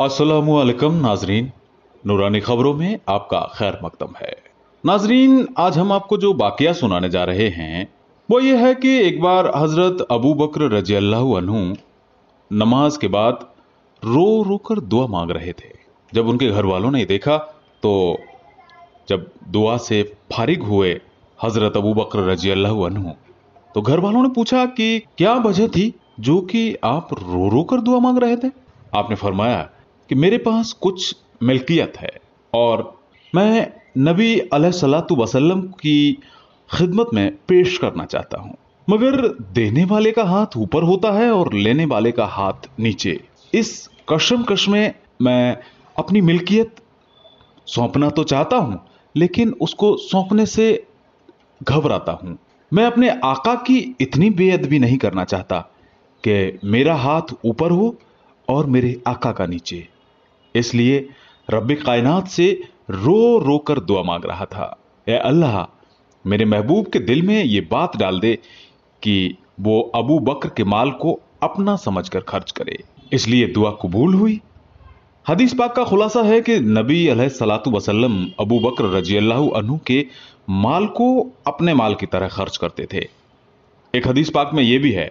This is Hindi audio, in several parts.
असलकम नाजरीन नूरानी खबरों में आपका खैर मकदम है नाजरीन आज हम आपको जो बाकिया सुनाने जा रहे हैं वो ये है कि एक बार हज़रत अबू बकर रजी अल्लाह नमाज के बाद रो रो कर दुआ मांग रहे थे जब उनके घर वालों ने देखा तो जब दुआ से फारिग हुए हज़रत अबू बकर रजी अल्लाह तो घर वालों ने पूछा कि क्या वजह थी जो कि आप रो रो कर दुआ मांग रहे थे आपने फरमाया कि मेरे पास कुछ मिल्कियत है और मैं नबी सलातु वसल्लम की खिदमत में पेश करना चाहता हूँ मगर देने वाले का हाथ ऊपर होता है और लेने वाले का हाथ नीचे इस कश में मैं अपनी मिल्कियत सौंपना तो चाहता हूँ लेकिन उसको सौंपने से घबराता हूँ मैं अपने आका की इतनी बेअदबी नहीं करना चाहता कि मेरा हाथ ऊपर हो और मेरे आका का नीचे इसलिए रब कायनात से रो रो कर दुआ मांग रहा था ए अल्लाह मेरे महबूब के दिल में ये बात डाल दे कि वो अबू बकर के माल को अपना समझकर खर्च करे इसलिए दुआ कबूल हुई हदीस पाक का खुलासा है कि नबी सलात वसलम अबू बकर रजी अल्लाह अनु के माल को अपने माल की तरह खर्च करते थे एक हदीस पाक में यह भी है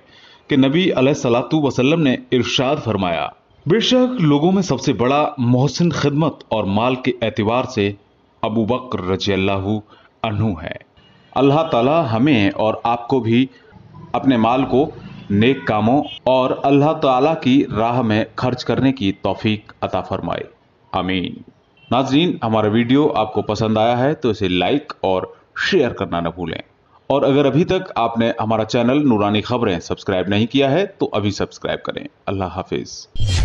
कि नबी सलातु वसल्लम ने इरशाद फरमाया बेशक लोगों में सबसे बड़ा मोहसिन खिदमत और माल के एतवार से अबू बकर रजी अनु है अल्लाह ताला हमें और आपको भी अपने माल को नेक कामों और अल्लाह ताला की राह में खर्च करने की तौफीक अता फरमाए अमीन नाजरीन हमारा वीडियो आपको पसंद आया है तो इसे लाइक और शेयर करना न भूलें और अगर अभी तक आपने हमारा चैनल नूरानी खबरें सब्सक्राइब नहीं किया है तो अभी सब्सक्राइब करें अल्लाह हाफिज़